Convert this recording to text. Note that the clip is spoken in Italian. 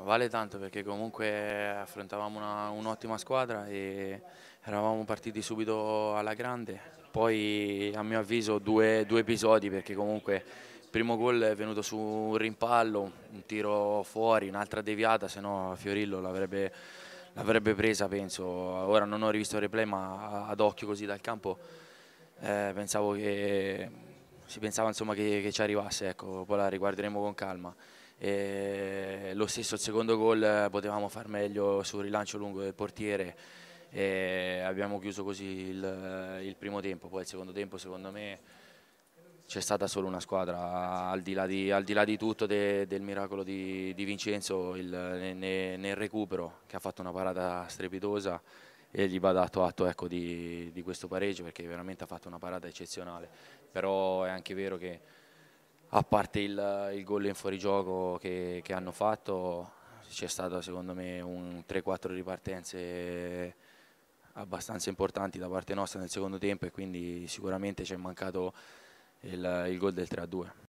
Vale tanto perché comunque affrontavamo un'ottima un squadra e eravamo partiti subito alla grande, poi a mio avviso due, due episodi perché comunque il primo gol è venuto su un rimpallo, un tiro fuori, un'altra deviata, se no Fiorillo l'avrebbe presa penso, ora non ho rivisto il replay ma ad occhio così dal campo eh, pensavo che si pensava insomma che, che ci arrivasse, ecco, poi la riguarderemo con calma. E eh, lo stesso il secondo gol eh, potevamo far meglio sul rilancio lungo del portiere e eh, abbiamo chiuso così il, il primo tempo, poi il secondo tempo secondo me c'è stata solo una squadra, al di là di, di, là di tutto de, del miracolo di, di Vincenzo il, ne, nel recupero che ha fatto una parata strepitosa e gli va dato atto ecco, di, questo pareggio perché veramente ha fatto una parata eccezionale, però è anche vero che a parte il, il gol in fuorigioco che, che hanno fatto, c'è stato secondo me un 3-4 ripartenze abbastanza importanti da parte nostra nel secondo tempo e quindi sicuramente ci è mancato il, il gol del 3-2.